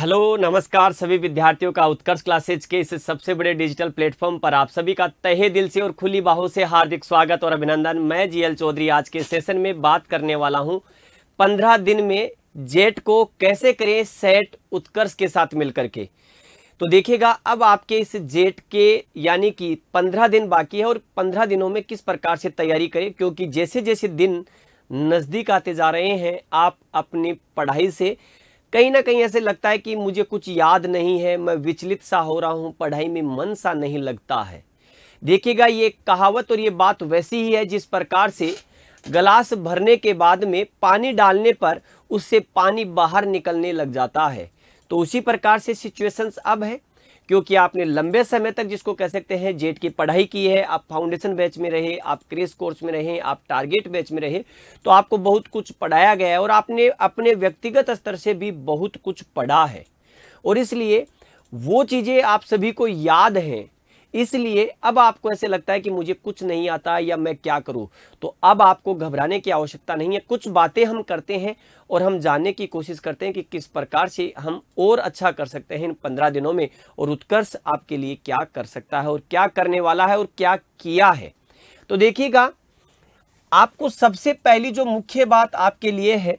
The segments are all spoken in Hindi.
हेलो नमस्कार सभी विद्यार्थियों का उत्कर्ष क्लासेज के इस सबसे बड़े डिजिटल प्लेटफॉर्म पर आप सभी का तहे दिल से और खुली बाहों से हार्दिक स्वागत और अभिनंदन मैं जीएल चौधरी आज के सेशन में बात करने वाला हूं पंद्रह दिन में जेट को कैसे करें सेट उत्कर्ष के साथ मिलकर के तो देखिएगा अब आपके इस जेट के यानी कि पंद्रह दिन बाकी है और पंद्रह दिनों में किस प्रकार से तैयारी करें क्योंकि जैसे जैसे दिन नज़दीक आते जा रहे हैं आप अपनी पढ़ाई से कहीं ना कहीं ऐसे लगता है कि मुझे कुछ याद नहीं है मैं विचलित सा हो रहा हूँ पढ़ाई में मन सा नहीं लगता है देखिएगा ये कहावत और ये बात वैसी ही है जिस प्रकार से गलास भरने के बाद में पानी डालने पर उससे पानी बाहर निकलने लग जाता है तो उसी प्रकार से सिचुएशंस अब है क्योंकि आपने लंबे समय तक जिसको कह सकते हैं जेट की पढ़ाई की है आप फाउंडेशन बैच में रहे आप क्रेस कोर्स में रहे आप टारगेट बैच में रहे तो आपको बहुत कुछ पढ़ाया गया है और आपने अपने व्यक्तिगत स्तर से भी बहुत कुछ पढ़ा है और इसलिए वो चीज़ें आप सभी को याद हैं इसलिए अब आपको ऐसे लगता है कि मुझे कुछ नहीं आता या मैं क्या करूं तो अब आपको घबराने की आवश्यकता नहीं है कुछ बातें हम करते हैं और हम जानने की कोशिश करते हैं कि किस प्रकार से हम और अच्छा कर सकते हैं इन पंद्रह दिनों में और उत्कर्ष आपके लिए क्या कर सकता है और क्या करने वाला है और क्या किया है तो देखिएगा आपको सबसे पहली जो मुख्य बात आपके लिए है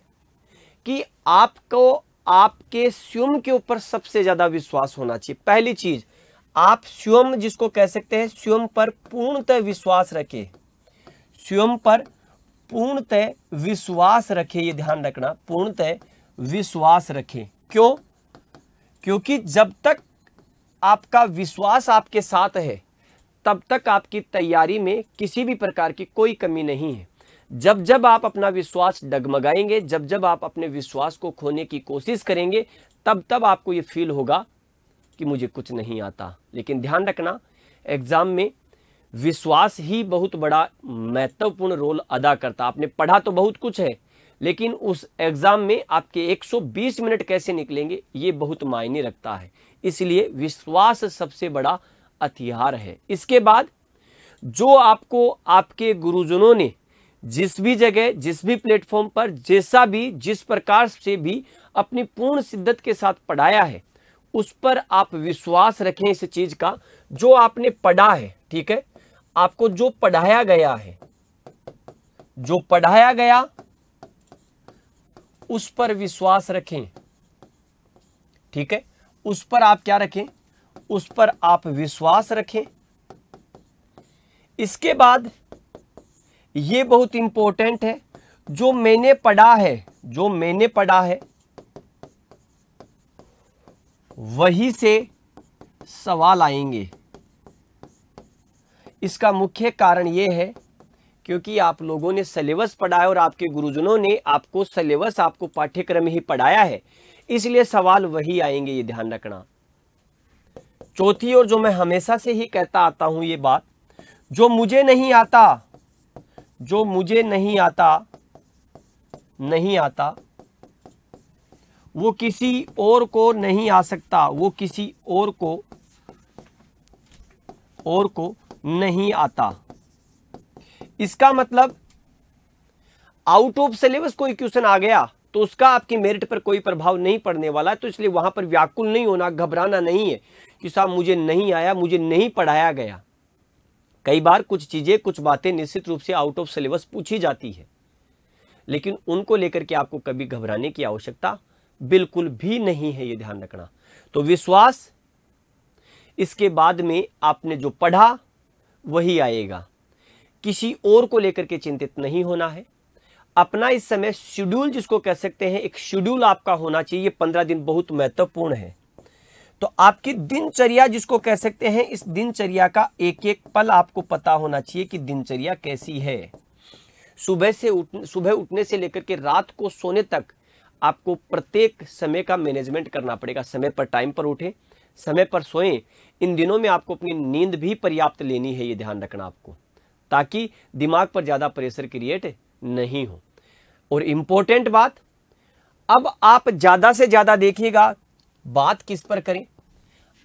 कि आपको आपके स्वयं के ऊपर सबसे ज़्यादा विश्वास होना चाहिए पहली चीज़ आप स्वयं जिसको कह सकते हैं स्वयं पर पूर्णतः विश्वास रखें स्वयं पर पूर्णतः विश्वास रखें ये ध्यान रखना पूर्णतः विश्वास रखें क्यों क्योंकि जब तक आपका विश्वास आपके साथ है तब तक आपकी तैयारी में किसी भी प्रकार की कोई कमी नहीं है जब जब आप अपना विश्वास डगमगाएंगे जब जब आप अपने विश्वास को खोने की कोशिश करेंगे तब तब आपको ये फील होगा कि मुझे कुछ नहीं आता लेकिन ध्यान रखना एग्ज़ाम में विश्वास ही बहुत बड़ा महत्वपूर्ण रोल अदा करता आपने पढ़ा तो बहुत कुछ है लेकिन उस एग्ज़ाम में आपके 120 मिनट कैसे निकलेंगे ये बहुत मायने रखता है इसलिए विश्वास सबसे बड़ा हथियार है इसके बाद जो आपको आपके गुरुजनों ने जिस भी जगह जिस भी प्लेटफॉर्म पर जैसा भी जिस प्रकार से भी अपनी पूर्ण शिद्दत के साथ पढ़ाया है उस पर आप विश्वास रखें इस चीज का जो आपने पढ़ा है ठीक है आपको जो पढ़ाया गया है जो पढ़ाया गया उस पर विश्वास रखें ठीक है उस पर आप क्या रखें उस पर आप विश्वास रखें इसके बाद यह बहुत इंपॉर्टेंट है जो मैंने पढ़ा है जो मैंने पढ़ा है वही से सवाल आएंगे इसका मुख्य कारण ये है क्योंकि आप लोगों ने सिलेबस पढ़ाया और आपके गुरुजनों ने आपको सिलेबस आपको पाठ्यक्रम ही पढ़ाया है इसलिए सवाल वही आएंगे ये ध्यान रखना चौथी और जो मैं हमेशा से ही कहता आता हूं ये बात जो मुझे नहीं आता जो मुझे नहीं आता नहीं आता वो किसी और को नहीं आ सकता वो किसी और को और को नहीं आता इसका मतलब आउट ऑफ सिलेबस कोई क्वेश्चन आ गया तो उसका आपकी मेरिट पर कोई प्रभाव नहीं पड़ने वाला है तो इसलिए वहां पर व्याकुल नहीं होना घबराना नहीं है कि साहब मुझे नहीं आया मुझे नहीं पढ़ाया गया कई बार कुछ चीज़ें कुछ बातें निश्चित रूप से आउट ऑफ सिलेबस पूछी जाती है लेकिन उनको लेकर के आपको कभी घबराने की आवश्यकता बिल्कुल भी नहीं है ये ध्यान रखना तो विश्वास इसके बाद में आपने जो पढ़ा वही आएगा किसी और को लेकर के चिंतित नहीं होना है अपना इस समय शेड्यूल जिसको कह सकते हैं एक शेड्यूल आपका होना चाहिए पंद्रह दिन बहुत महत्वपूर्ण है तो आपकी दिनचर्या जिसको कह सकते हैं इस दिनचर्या का एक एक पल आपको पता होना चाहिए कि दिनचर्या कैसी है सुबह से उठ सुबह उठने से लेकर के रात को सोने तक आपको प्रत्येक समय का मैनेजमेंट करना पड़ेगा समय पर टाइम पर उठें समय पर सोएं इन दिनों में आपको अपनी नींद भी पर्याप्त लेनी है ये ध्यान रखना आपको ताकि दिमाग पर ज़्यादा प्रेशर क्रिएट नहीं हो और इम्पोर्टेंट बात अब आप ज़्यादा से ज़्यादा देखिएगा बात किस पर करें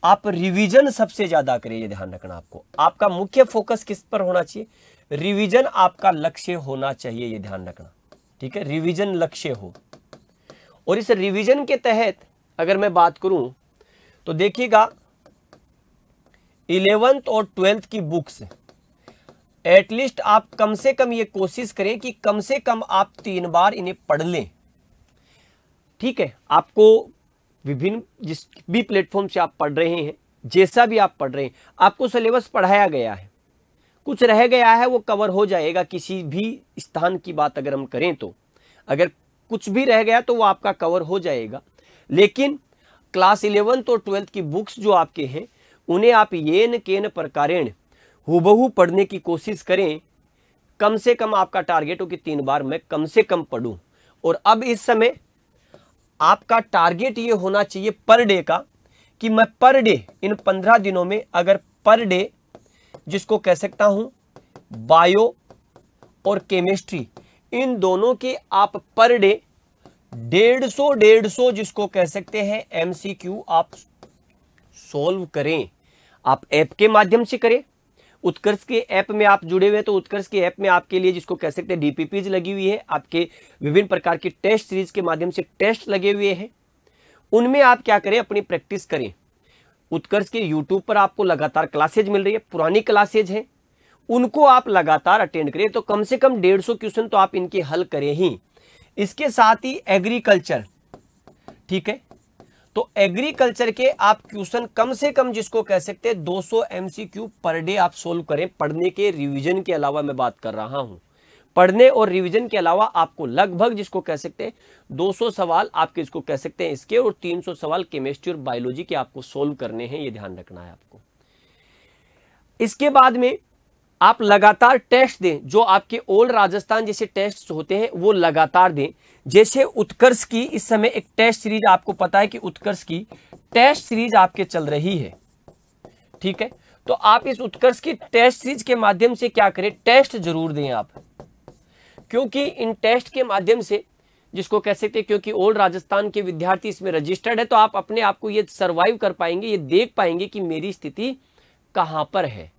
आप रिवीजन सबसे ज़्यादा करें ये ध्यान रखना आपको आपका मुख्य फोकस किस पर होना चाहिए रिवीजन आपका लक्ष्य होना चाहिए ये ध्यान रखना ठीक है रिवीजन लक्ष्य हो और इस रिवीजन के तहत अगर मैं बात करूं तो देखिएगा इलेवेंथ और ट्वेल्थ की बुक्स एटलीस्ट आप कम से कम ये कोशिश करें कि कम से कम आप तीन बार इन्हें पढ़ लें ठीक है आपको विभिन्न जिस भी प्लेटफॉर्म से आप पढ़ रहे हैं जैसा भी आप पढ़ रहे हैं आपको सिलेबस पढ़ाया गया है कुछ रह गया है वो कवर हो जाएगा किसी भी स्थान की बात अगर हम करें तो अगर कुछ भी रह गया तो वो आपका कवर हो जाएगा लेकिन क्लास इलेवंथ और ट्वेल्थ की बुक्स जो आपके हैं उन्हें आप येन केन प्रकारेण हुबहू पढ़ने की कोशिश करें कम से कम आपका टारगेट हो कि तीन बार मैं कम से कम पढ़ूं और अब इस समय आपका टारगेट ये होना चाहिए पर डे का कि मैं पर डे इन पंद्रह दिनों में अगर पर डे जिसको कह सकता हूं बायो और केमिस्ट्री इन दोनों के आप पर डे डेढ़ सौ डेढ़ सौ जिसको कह सकते हैं एमसीक्यू आप सोल्व करें आप ऐप के माध्यम से करें उत्कर्ष के ऐप में आप जुड़े हुए हैं तो उत्कर्ष के ऐप में आपके लिए जिसको कह सकते हैं डीपीपीज लगी हुई है आपके विभिन्न प्रकार की टेस्ट सीरीज के माध्यम से टेस्ट लगे हुए हैं उनमें आप क्या करें अपनी प्रैक्टिस करें उत्कर्ष के यूट्यूब पर आपको लगातार क्लासेज मिल रही है पुरानी क्लासेज हैं उनको आप लगातार अटेंड करें तो कम से कम डेढ़ सौ क्वेश्चन तो आप इनके हल करें ही इसके साथ ही एग्रीकल्चर ठीक है तो एग्रीकल्चर के आप क्वेश्चन कम से कम जिसको कह सकते हैं 200 सौ एमसीक्यू पर डे आप सोल्व करें पढ़ने के रिवीजन के अलावा मैं बात कर रहा हूं पढ़ने और रिवीजन के अलावा आपको लगभग जिसको कह सकते हैं 200 सवाल आपके इसको कह सकते हैं इसके और 300 सवाल केमिस्ट्री और बायोलॉजी के आपको सोल्व करने हैं ये ध्यान रखना है आपको इसके बाद में आप लगातार टेस्ट दें जो आपके ओल्ड राजस्थान जैसे टेस्ट होते हैं वो लगातार दें जैसे उत्कर्ष की इस समय एक टेस्ट सीरीज आपको पता है कि उत्कर्ष की टेस्ट सीरीज आपके चल रही है ठीक है तो आप इस उत्कर्ष की टेस्ट सीरीज के माध्यम से क्या करें टेस्ट जरूर दें आप क्योंकि इन टेस्ट के माध्यम से जिसको कह सकते हैं क्योंकि ओल्ड राजस्थान के विद्यार्थी इसमें रजिस्टर्ड है तो आप अपने आप को ये सर्वाइव कर पाएंगे ये देख पाएंगे कि मेरी स्थिति कहां पर है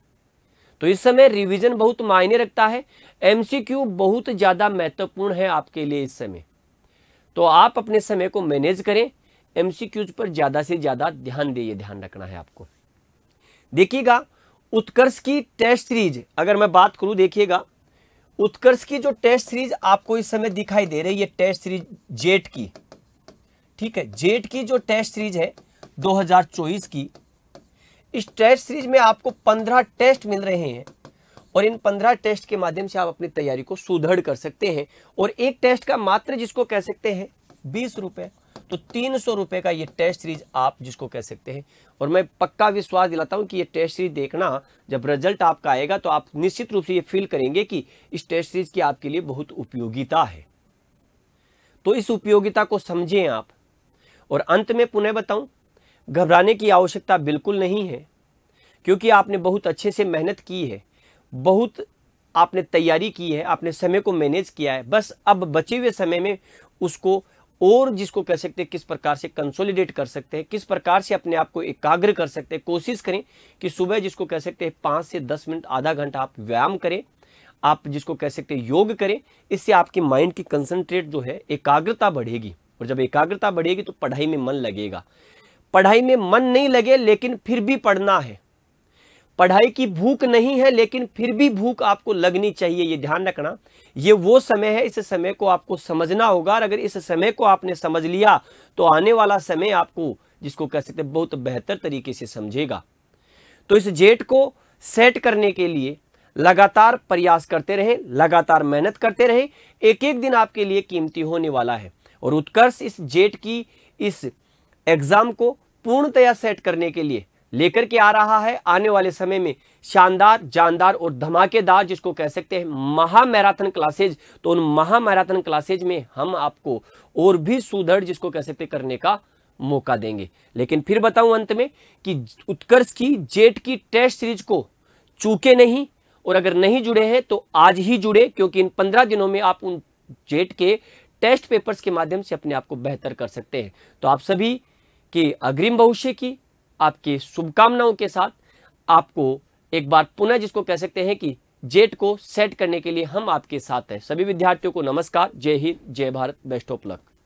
तो इस समय रिवीजन बहुत मायने रखता है एमसीक्यू बहुत ज़्यादा महत्वपूर्ण है आपके लिए इस समय तो आप अपने समय को मैनेज करें एमसीक्यूज पर ज़्यादा से ज़्यादा ध्यान दिए ध्यान रखना है आपको देखिएगा उत्कर्ष की टेस्ट सीरीज अगर मैं बात करूं देखिएगा उत्कर्ष की जो टेस्ट सीरीज आपको इस समय दिखाई दे रही है टेस्ट सीरीज जेट की ठीक है जेट e की जो टेस्ट सीरीज है 2024 की इस टेस्ट सीरीज में आपको पंद्रह टेस्ट मिल रहे हैं और इन पंद्रह टेस्ट के माध्यम से आप अपनी तैयारी को सुदृढ़ कर सकते हैं और एक टेस्ट का मात्र जिसको कह सकते हैं बीस रुपए तो तीन सौ रुपए का ये टेस्ट सीरीज आप जिसको कह सकते हैं और मैं पक्का विश्वास दिलाता हूं कि ये टेस्ट सीरीज देखना जब रिजल्ट आपका आएगा तो आप निश्चित रूप से ये फील करेंगे कि इस टेस्ट सीरीज की आपके लिए बहुत उपयोगिता है तो इस उपयोगिता को समझें आप और अंत में पुनः बताऊं घबराने की आवश्यकता बिल्कुल नहीं है क्योंकि आपने बहुत अच्छे से मेहनत की है बहुत आपने तैयारी की है आपने समय को मैनेज किया है बस अब बचे हुए समय में उसको और जिसको कह सकते हैं किस प्रकार से कंसोलिडेट कर सकते हैं किस प्रकार से अपने आप को एकाग्र कर सकते हैं कोशिश करें कि सुबह जिसको कह सकते हैं पाँच से दस मिनट आधा घंटा आप व्यायाम करें आप जिसको कह सकते हैं योग करें इससे आपके माइंड की कंसंट्रेट जो है एकाग्रता बढ़ेगी और जब एकाग्रता बढ़ेगी तो पढ़ाई में मन लगेगा पढ़ाई में मन नहीं लगे लेकिन फिर भी पढ़ना है पढ़ाई की भूख नहीं है लेकिन फिर भी भूख आपको लगनी चाहिए ये ध्यान रखना ये वो समय है इस समय को आपको समझना होगा और अगर इस समय को आपने समझ लिया तो आने वाला समय आपको जिसको कह सकते बहुत बेहतर तरीके से समझेगा तो इस जेट को सेट करने के लिए लगातार प्रयास करते रहें लगातार मेहनत करते रहें एक एक दिन आपके लिए कीमती होने वाला है और उत्कर्ष इस जेट की इस एग्ज़ाम को पूर्णतया सेट करने के लिए लेकर के आ रहा है आने वाले समय में शानदार जानदार और धमाकेदार जिसको कह सकते हैं महामैराथन क्लासेज तो उन महामैराथन क्लासेज में हम आपको और भी सुदृढ़ जिसको कह सकते करने का मौका देंगे लेकिन फिर बताऊं अंत में कि उत्कर्ष की जेट की टेस्ट सीरीज को चूके नहीं और अगर नहीं जुड़े हैं तो आज ही जुड़े क्योंकि इन पंद्रह दिनों में आप उन जेट के टेस्ट पेपर्स के माध्यम से अपने आप को बेहतर कर सकते हैं तो आप सभी कि अग्रिम भविष्य की आपके शुभकामनाओं के साथ आपको एक बार पुनः जिसको कह सकते हैं कि जेट को सेट करने के लिए हम आपके साथ हैं सभी विद्यार्थियों को नमस्कार जय हिंद जय भारत बेस्ट ऑफ लक